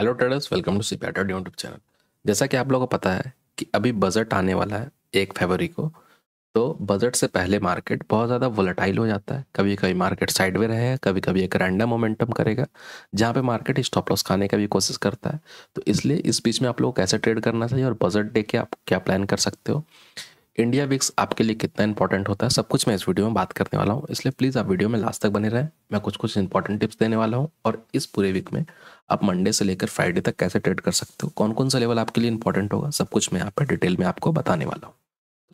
hello traders welcome to C Trade YouTube channel जैसा कि आप लोगों को पता है कि अभी बजट आने वाला है एक फरवरी को तो बजट से पहले मार्केट बहुत ज़्यादा वोलेटाइल हो जाता है कभी कभी मार्केट साइड में रहेगा कभी कभी एक रैंडम मोमेंटम करेगा जहाँ पे मार्केट स्टॉप लॉस खाने का भी कोशिश करता है तो इसलिए इस बीच में आप लोग कैसे ट्रेड करना चाहिए और बजट डे के आप क्या प्लान कर सकते हो इंडिया विक्स आपके लिए कितना इंपॉर्टेंट होता है सब कुछ मैं इस वीडियो में बात करने वाला हूँ इसलिए प्लीज़ आप वीडियो में लास्ट तक बने रहें मैं कुछ कुछ इंपॉर्टेंट टिप्स देने वाला हूँ और इस पूरे वीक में आप मंडे से लेकर फ्राइडे तक कैसे ट्रेड कर सकते हो कौन कौन सा लेवल आपके लिए इंपॉर्टेंट होगा सब कुछ मैं यहाँ पर डिटेल में आपको बताने वाला हूँ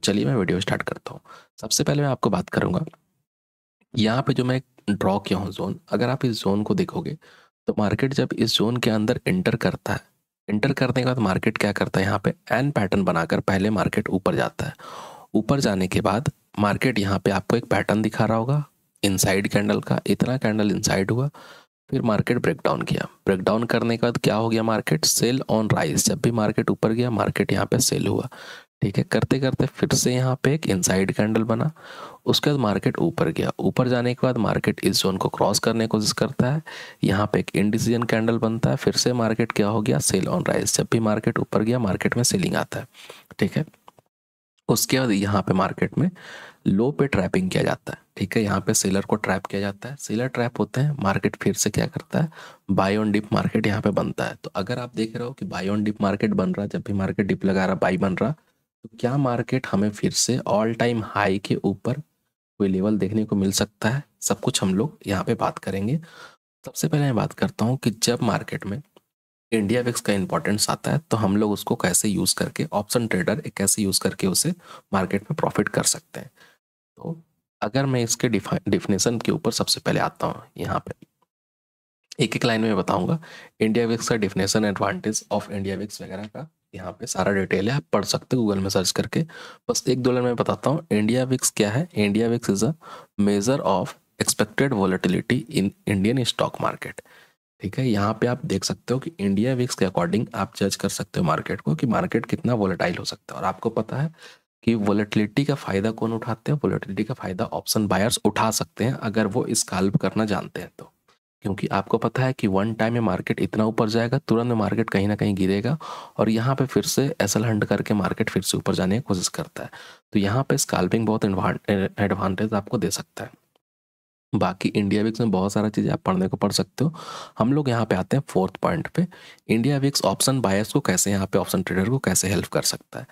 चलिए मैं वीडियो स्टार्ट करता हूँ सबसे पहले मैं आपको बात करूँगा यहाँ पर जो मैं ड्रॉ किया हूँ जोन अगर आप इस जोन को देखोगे तो मार्केट जब इस जोन के अंदर एंटर करता है इंटर करने के बाद मार्केट क्या करता है यहाँ पे एन पैटर्न बनाकर पहले मार्केट ऊपर जाता है ऊपर जाने के बाद मार्केट यहाँ पे आपको एक पैटर्न दिखा रहा होगा इनसाइड कैंडल का इतना कैंडल इनसाइड हुआ फिर मार्केट ब्रेकडाउन किया ब्रेकडाउन करने के बाद क्या हो गया मार्केट सेल ऑन राइज जब भी मार्केट ऊपर गया मार्केट यहाँ पे सेल हुआ ठीक है करते करते फिर से यहाँ पे एक इनसाइड कैंडल बना उसके बाद मार्केट ऊपर गया ऊपर जाने के बाद मार्केट इस जोन को क्रॉस करने की कोशिश करता है यहाँ पे एक इंडिसीजन कैंडल बनता है फिर से मार्केट क्या हो गया सेल ऑन राइज जब भी मार्केट ऊपर गया मार्केट में सेलिंग आता है ठीक है उसके बाद यहाँ पे मार्केट में लो पे ट्रैपिंग किया जाता है ठीक है यहाँ पे सेलर को ट्रैप किया जाता है सेलर ट्रैप होते हैं मार्केट फिर से क्या करता है बाय ऑन डिप मार्केट यहाँ पे बनता है तो अगर आप देख रहे हो कि बाय ऑन डिप मार्केट बन रहा है जब भी मार्केट डिप लगा रहा बाई बन रहा तो क्या मार्केट हमें फिर से ऑल टाइम हाई के ऊपर कोई लेवल देखने को मिल सकता है सब कुछ हम लोग यहाँ पे बात करेंगे सबसे पहले मैं बात करता हूँ कि जब मार्केट में इंडिया विक्स का इंपॉर्टेंस आता है तो हम लोग उसको कैसे यूज़ करके ऑप्शन ट्रेडर एक कैसे यूज़ करके उसे मार्केट में प्रॉफिट कर सकते हैं तो अगर मैं इसके डिफिनेशन के ऊपर सबसे पहले आता हूँ यहाँ पे एक एक लाइन में बताऊंगा इंडिया विक्स का definition advantage of India VIX वगैरह का यहाँ पे सारा डिटेल है आप पढ़ सकते हो गूगल में सर्च करके बस एक दो लाइन में बताता हूँ इंडिया विक्स क्या है India VIX is a measure of expected volatility in Indian stock market ठीक है यहाँ पे आप देख सकते हो कि इंडिया विक्स के अकॉर्डिंग आप जज कर सकते हो मार्केट को कि मार्केट कितना वॉलेटाइल हो सकता है और आपको पता है कि वोलेटिलिटी का फायदा कौन उठाते हैं वोलेटिलिटी का फायदा ऑप्शन बायर्स उठा सकते हैं अगर वो इस काल्प करना जानते हैं तो क्योंकि आपको पता है कि वन टाइम में मार्केट इतना ऊपर जाएगा तुरंत में मार्केट कहीं ना कहीं गिरेगा और यहाँ पे फिर से एस एल हंड करके मार्केट फिर से ऊपर जाने की कोशिश करता है तो यहाँ पे स्काल्पिंग बहुत एडवांटेज आपको दे सकता है बाकी इंडिया विक्स में बहुत सारा चीज़ें आप पढ़ने को पढ़ सकते हो हम लोग यहाँ पे आते हैं फोर्थ पॉइंट पे इंडिया विक्स ऑप्शन बायर्स को कैसे यहाँ पे ऑप्शन ट्रेडर को कैसे हेल्प कर सकता है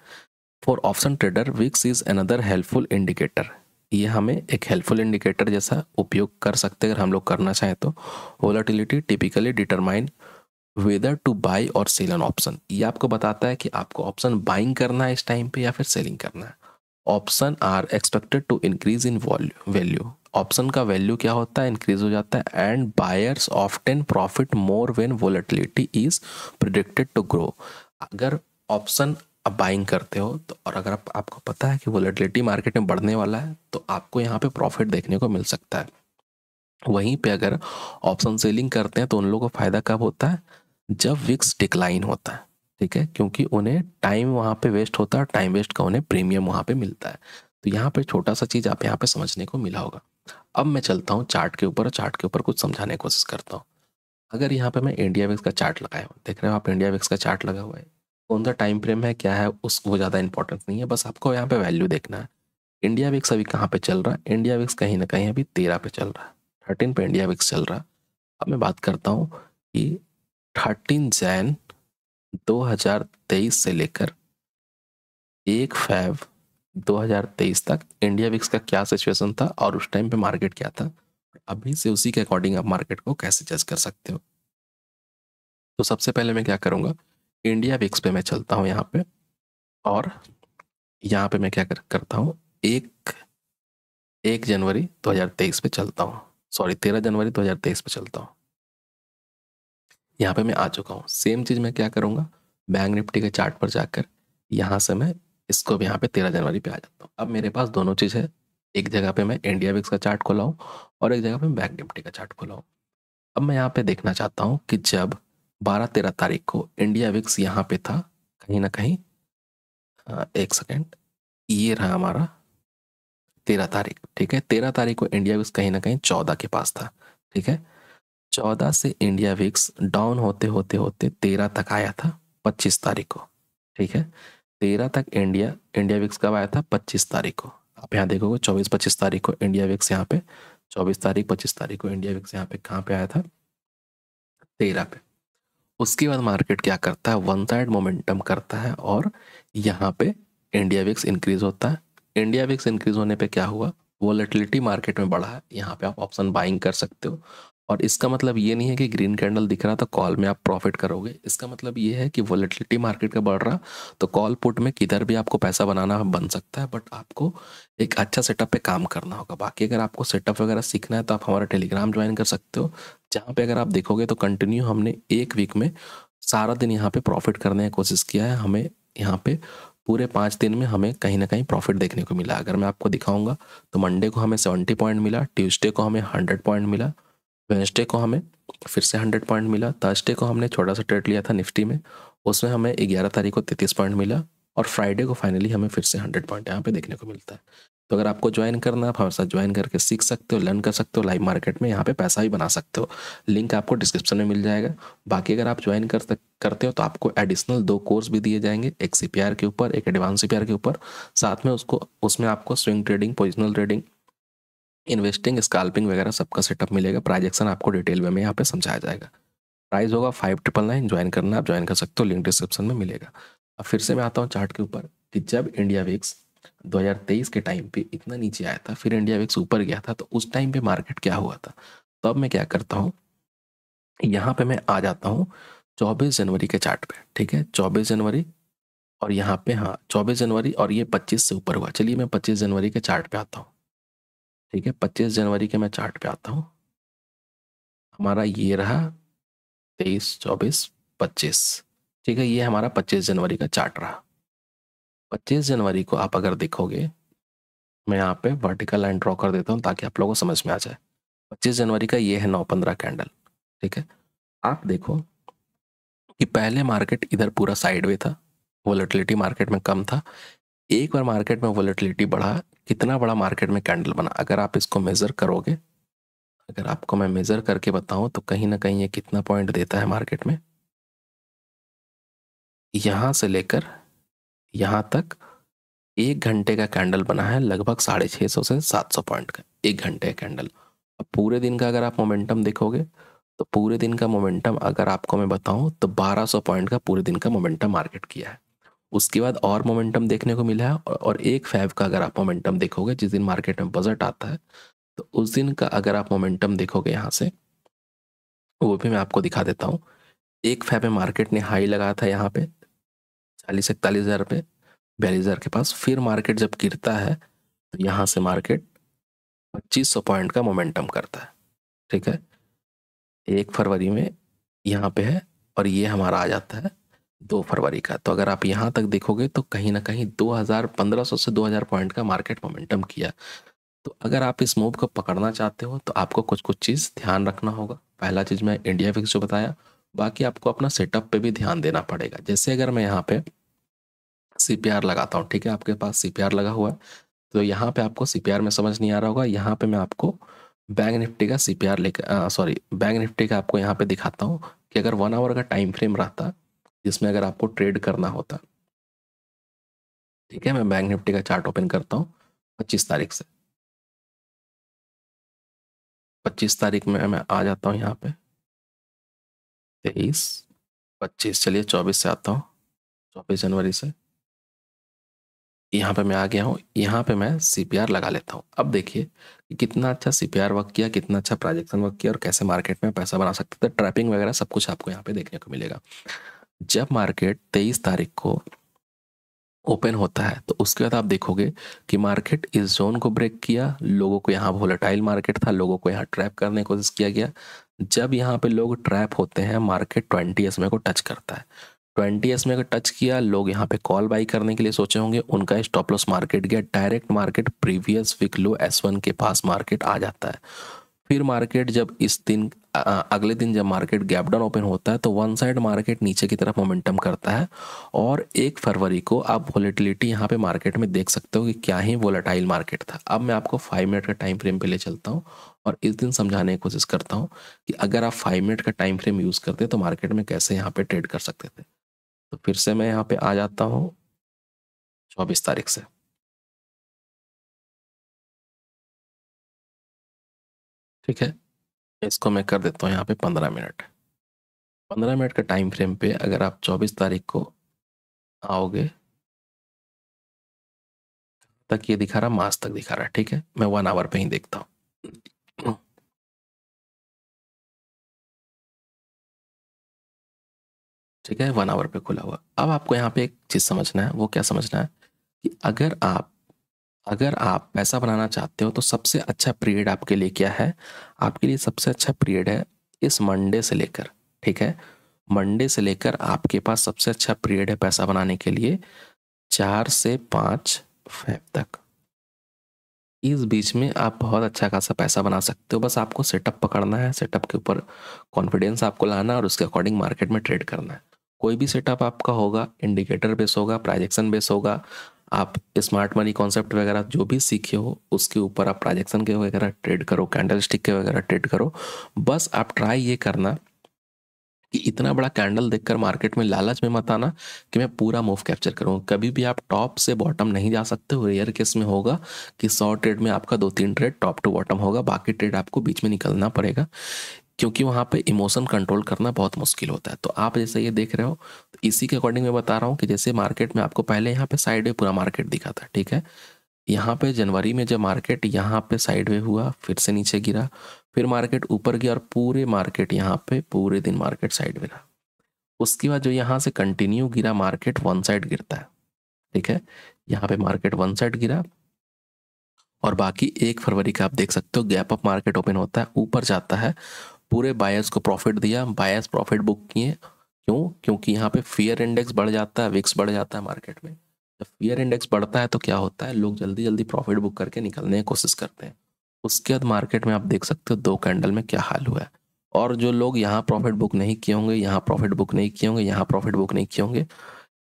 for option trader VIX is another helpful indicator ये हमें एक हेल्पफुल इंडिकेटर जैसा उपयोग कर सकते हैं अगर हम लोग करना चाहें तो volatility typically determine whether to buy और सेल एन ऑप्शन ये आपको बताता है कि आपको ऑप्शन बाइंग करना है इस टाइम पे या फिर सेलिंग करना है option are expected to increase in value option का वैल्यू क्या होता है इंक्रीज हो जाता है and buyers often profit more when volatility is predicted to grow अगर ऑप्शन आप बाइंग करते हो तो और अगर आप, आपको पता है कि वोलेटिलिटी मार्केट में बढ़ने वाला है तो आपको यहाँ पे प्रॉफिट देखने को मिल सकता है वहीं पे अगर ऑप्शन सेलिंग करते हैं तो उन लोगों को फ़ायदा कब होता है जब विक्स डिक्लाइन होता है ठीक है क्योंकि उन्हें टाइम वहाँ पे वेस्ट होता है टाइम वेस्ट का उन्हें प्रीमियम वहाँ पे मिलता है तो यहाँ पे छोटा सा चीज़ आप यहाँ पे समझने को मिला होगा अब मैं चलता हूँ चार्ट के ऊपर चार्ट के ऊपर कुछ समझाने की कोशिश करता हूँ अगर यहाँ पे मैं इंडिया विक्स का चार्ट लगाया हूँ देख रहे हो आप इंडिया विक्स का चार्ट लगा हुआ है कौन सा टाइम फ्रेम है क्या है उस वो ज़्यादा इंपॉर्टेंस नहीं है बस आपको यहाँ पे वैल्यू देखना है इंडिया विक्स अभी कहाँ पे चल रहा है इंडिया विक्स कहीं ना कहीं अभी तेरह पे चल रहा है थर्टीन पे इंडिया विक्स चल रहा है अब मैं बात करता हूँ कि थर्टीन जैन दो से लेकर एक फैव 2023 तक इंडिया विक्स का क्या सिचुएशन था और उस टाइम पे मार्केट क्या था अभी से उसी के अकॉर्डिंग आप मार्केट को कैसे जज कर सकते हो तो सबसे पहले मैं क्या करूँगा इंडिया विक्स पे मैं चलता हूँ यहाँ पे और यहाँ पे मैं क्या कर, करता हूँ एक एक जनवरी 2023 पे चलता हूँ सॉरी तेरह जनवरी 2023 पे चलता हूँ यहाँ पे मैं आ चुका हूँ सेम चीज़ मैं क्या करूँगा बैंक निफ्टी के चार्ट पर जाकर यहाँ से मैं इसको भी यहाँ पे तेरह जनवरी पे आ जाता हूँ अब मेरे पास दोनों चीज़ है एक जगह पे मैं इंडिया विक्स का चार्ट खोला हूँ और एक जगह पे बैंक निफ्टी का चार्ट खोला हूँ अब मैं यहाँ पे देखना चाहता हूँ कि जब बारह तेरह तारीख को इंडिया विक्स यहाँ पे था कहीं ना कहीं एक सेकेंड ये रहा हमारा तेरह तारीख ठीक है तेरह तारीख को इंडिया विक्स कहीं ना कहीं चौदह के पास था ठीक है चौदह से इंडिया विक्स डाउन होते होते होते तेरह तक आया था पच्चीस तारीख को ठीक है तेरह तक इंडिया इंडिया विक्स कब आया था पच्चीस तारीख को आप यहाँ देखोगे चौबीस पच्चीस तारीख को इंडिया विक्स यहाँ पे चौबीस तारीख पच्चीस तारीख को इंडिया विक्स यहाँ पे कहाँ पे आया था तेरह पे उसके बाद मार्केट क्या करता है वन साइड मोमेंटम करता है और यहाँ पे इंडिया विक्स इंक्रीज होता है इंडिया विक्स इंक्रीज होने पे क्या हुआ वॉलेटिलिटी मार्केट में बढ़ा है यहाँ पे आप ऑप्शन बाइंग कर सकते हो और इसका मतलब ये नहीं है कि ग्रीन कैंडल दिख रहा तो कॉल में आप प्रॉफिट करोगे इसका मतलब ये है कि वॉलेटिलिटी मार्केट का बढ़ रहा तो कॉल पुट में किधर भी आपको पैसा बनाना बन सकता है बट आपको एक अच्छा सेटअप पे काम करना होगा बाकी अगर आपको सेटअप वगैरह सीखना है तो आप हमारा टेलीग्राम ज्वाइन कर सकते हो जहाँ पे अगर आप देखोगे तो कंटिन्यू हमने एक वीक में सारा दिन यहाँ पे प्रॉफिट करने की कोशिश किया है हमें यहाँ पे पूरे पाँच दिन में हमें कहीं ना कहीं प्रॉफिट देखने को मिला अगर मैं आपको दिखाऊंगा तो मंडे को हमें सेवेंटी पॉइंट मिला ट्यूसडे को हमें हंड्रेड पॉइंट मिला वेंसडे को हमें फिर से हंड्रेड पॉइंट मिला थर्सडे को हमने छोटा सा ट्रेड लिया था निफ्टी में उसमें हमें ग्यारह तारीख को तैतीस पॉइंट मिला और फ्राइडे को फाइनली हमें फिर से हंड्रेड पॉइंट यहाँ पे देखने को मिलता है तो अगर आपको ज्वाइन करना है आप हमारे साथ ज्वाइन करके सीख सकते हो लर्न कर सकते हो लाइव मार्केट में यहाँ पे पैसा भी बना सकते हो लिंक आपको डिस्क्रिप्शन में मिल जाएगा बाकी अगर आप ज्वाइन कर करते हो तो आपको एडिशनल दो कोर्स भी दिए जाएंगे एक सी के ऊपर एक एडवांस सी के ऊपर साथ में उसको उसमें आपको swing trading positional trading investing scalping वगैरह सबका सेटअप मिलेगा प्राइजेक्शन आपको डिटेल में यहाँ पे समझाया जाएगा प्राइस होगा फाइव ट्रिपल नाइन ज्वाइन करना आप ज्वाइन कर सकते हो लिंक डिस्क्रिप्शन में मिलेगा अब फिर से मैं आता हूँ चार्ट के ऊपर कि जब इंडिया वीक्स 2023 के टाइम पे इतना नीचे आया था फिर इंडिया वेक्स ऊपर गया था तो उस टाइम पे मार्केट क्या हुआ था तो अब मैं क्या करता हूँ यहाँ पे मैं आ जाता हूँ 24 जनवरी के चार्ट पे ठीक है 24 जनवरी और यहाँ पे हाँ 24 जनवरी और ये 25 से ऊपर हुआ चलिए मैं 25 जनवरी के चार्ट पे आता हूँ ठीक है 25 जनवरी के मैं चार्ट पे आता हूँ हमारा ये रहा तेईस चौबीस पच्चीस ठीक है ये हमारा पच्चीस जनवरी का चार्ट रहा पच्चीस जनवरी को आप अगर देखोगे मैं यहाँ पे वर्टिकल लाइन ड्रॉ कर देता हूँ ताकि आप लोगों को समझ में आ जाए पच्चीस जनवरी का ये है नौ पंद्रह कैंडल ठीक है आप देखो कि पहले मार्केट इधर पूरा साइड वे था वोलेटिलिटी मार्केट में कम था एक बार मार्केट में वोलेटिलिटी बढ़ा कितना बड़ा मार्केट में कैंडल बना अगर आप इसको मेज़र करोगे अगर आपको मैं मेज़र करके बताऊं तो कहीं ना कहीं ये कितना पॉइंट देता है मार्केट में यहाँ से लेकर यहाँ तक एक घंटे का कैंडल बना है लगभग साढ़े छः सौ से सात सौ पॉइंट का एक घंटे का कैंडल अब पूरे दिन का अगर आप मोमेंटम देखोगे तो पूरे दिन का मोमेंटम अगर आपको मैं बताऊं तो 1200 पॉइंट का पूरे दिन का मोमेंटम मार्केट किया है उसके बाद और मोमेंटम देखने को मिला है और एक फैब का अगर आप मोमेंटम देखोगे जिस दिन मार्केट में बजट आता है तो उस दिन का अगर आप मोमेंटम देखोगे यहाँ से वो भी मैं आपको दिखा देता हूँ एक फैब में मार्केट ने हाई लगाया था यहाँ पे चालीस इकतालीस हज़ार पे बयालीस हज़ार के पास फिर मार्केट जब गिरता है तो यहाँ से मार्केट पच्चीस सौ पॉइंट का मोमेंटम करता है ठीक है एक फरवरी में यहाँ पे है और ये हमारा आ जाता है दो फरवरी का तो अगर आप यहाँ तक देखोगे तो कहीं ना कहीं दो हजार पंद्रह सौ से दो हजार पॉइंट का मार्केट मोमेंटम किया तो अगर आप इस मूव को पकड़ना चाहते हो तो आपको कुछ कुछ चीज़ ध्यान रखना होगा पहला चीज़ मैं इंडिया फिक्स जो बताया बाकी आपको अपना सेटअप पे भी ध्यान देना पड़ेगा जैसे अगर मैं यहाँ पे सी लगाता हूँ ठीक है आपके पास सी लगा हुआ है तो यहाँ पे आपको सी में समझ नहीं आ रहा होगा यहाँ पे मैं आपको बैंक निफ्टी का सी पी लेकर सॉरी बैंक निफ्टी का आपको यहाँ पे दिखाता हूँ कि अगर वन आवर का टाइम फ्रेम रहता जिसमें अगर आपको ट्रेड करना होता ठीक है मैं बैंक निफ्टी का चार्ट ओपन करता हूँ पच्चीस तारीख से पच्चीस तारीख में मैं आ जाता हूँ यहाँ पे तेईस पच्चीस चलिए चौबीस से आता हूँ चौबीस जनवरी से यहाँ पे मैं आ गया हूँ यहाँ पे मैं सी लगा लेता हूँ अब देखिए कि कितना अच्छा सी पी वर्क किया कितना अच्छा प्रोजेक्शन वर्क किया और कैसे मार्केट में पैसा बना सकते थे ट्रैपिंग तो वगैरह सब कुछ आपको यहाँ पे देखने को मिलेगा जब मार्केट तेईस तारीख को ओपन होता है तो उसके बाद आप देखोगे कि मार्केट इस जोन को ब्रेक किया लोगों को यहाँ वोलेटाइल मार्केट था लोगों को यहाँ ट्रैप करने की कोशिश किया गया जब यहाँ पे लोग ट्रैप होते हैं मार्केट ट्वेंटी एस में को टच करता है ट्वेंटी एस में अगर टच किया लोग यहाँ पे कॉल बाई करने के लिए सोचे होंगे उनका स्टॉप लॉस मार्केट गया direct market previous week low S one के पास मार्केट आ जाता है फिर मार्केट जब इस दिन अगले दिन जब मार्केट गैप डाउन ओपन होता है तो वन साइड मार्केट नीचे की तरफ मोमेंटम करता है और एक फरवरी को आप वोलेटिलिटी यहाँ पे मार्केट में देख सकते हो कि क्या ही वोलेटाइल मार्केट था अब मैं आपको फाइव मिनट का टाइम फ्रेम पे ले चलता हूँ और इस दिन समझाने की कोशिश करता हूँ कि अगर आप फाइव मिनट का टाइम फ्रेम यूज़ करते तो मार्केट में कैसे यहाँ पे ट्रेड कर सकते थे तो फिर से मैं यहाँ पे आ जाता हूँ चौबीस तारीख से ठीक है इसको मैं कर देता हूँ यहाँ पे पंद्रह मिनट पंद्रह मिनट का टाइम फ्रेम पे अगर आप चौबीस तारीख को आओगे तक ये दिखा रहा मार्च तक दिखा रहा है ठीक है मैं वन आवर पे ही देखता हूँ ठीक है वन आवर पे खुला हुआ अब आपको यहाँ पे एक चीज़ समझना है वो क्या समझना है कि अगर आप अगर आप पैसा बनाना चाहते हो तो सबसे अच्छा पीरियड आपके लिए क्या है आपके लिए सबसे अच्छा पीरियड है इस मंडे से लेकर ठीक है मंडे से लेकर आपके पास सबसे अच्छा पीरियड है पैसा बनाने के लिए चार से पाँच फैब तक इस बीच में आप बहुत अच्छा खासा पैसा बना सकते हो बस आपको सेटअप पकड़ना है सेटअप के ऊपर कॉन्फिडेंस आपको लाना है और उसके अकॉर्डिंग मार्केट में ट्रेड करना है कोई भी सेटअप आपका होगा इंडिकेटर बेस होगा प्राइजेक्शन बेस होगा आप स्मार्ट मनी कॉन्सेप्ट वगैरह जो भी सीखे हो उसके ऊपर आप ट्रांजेक्शन के वगैरह ट्रेड करो कैंडल स्टिक के वगैरह ट्रेड करो बस आप ट्राई ये करना कि इतना बड़ा कैंडल देखकर मार्केट में लालच में मत आना कि मैं पूरा मूव कैप्चर करूँ कभी भी आप टॉप से बॉटम नहीं जा सकते हो रेयर केस में होगा कि सौ ट्रेड में आपका दो तीन ट्रेड टॉप टू बॉटम होगा बाकी ट्रेड आपको बीच में निकलना पड़ेगा क्योंकि वहाँ पे इमोशन कंट्रोल करना बहुत मुश्किल होता है तो आप जैसे ये देख रहे हो तो इसी के अकॉर्डिंग मैं बता रहा हूँ कि जैसे मार्केट में आपको पहले यहाँ पे साइड वे पूरा मार्केट दिखा था ठीक है यहाँ पे जनवरी में जब मार्केट यहाँ पे साइड वे हुआ फिर से नीचे गिरा फिर मार्केट ऊपर गया और पूरे मार्केट यहाँ पे पूरे दिन मार्केट साइड वे रहा उसके बाद जो यहाँ से कंटिन्यू गिरा मार्केट वन साइड गिरता है ठीक है यहाँ पे मार्केट वन साइड गिरा और बाकी एक फरवरी का आप देख सकते हो गैप अप मार्केट ओपन होता है ऊपर जाता है पूरे बायर्स को प्रॉफिट दिया बायर्स प्रॉफिट बुक किए क्यों क्योंकि यहाँ पे फियर इंडेक्स बढ़ जाता है विक्स बढ़ जाता है मार्केट में जब फियर इंडेक्स बढ़ता है तो क्या होता है लोग जल्दी जल्दी प्रॉफिट बुक करके निकलने की कोशिश करते हैं उसके बाद मार्केट में आप देख सकते हो दो कैंडल में क्या हाल हुआ है और जो लोग यहाँ प्रॉफिट बुक नहीं किए होंगे यहाँ प्रॉफिट बुक नहीं किए होंगे यहाँ प्रॉफिट बुक नहीं किए होंगे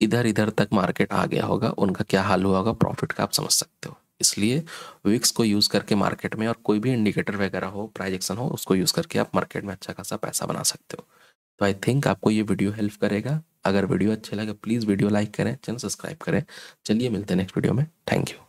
इधर इधर तक मार्केट आ गया होगा उनका क्या हाल हुआ होगा प्रॉफिट का आप समझ सकते हो इसलिए विक्स को यूज़ करके मार्केट में और कोई भी इंडिकेटर वगैरह हो प्राइजेक्शन हो उसको यूज़ करके आप मार्केट में अच्छा खासा पैसा बना सकते हो तो आई थिंक आपको ये वीडियो हेल्प करेगा अगर वीडियो अच्छे लगे प्लीज़ वीडियो लाइक करें चैनल सब्सक्राइब करें चलिए मिलते हैं नेक्स्ट वीडियो में थैंक यू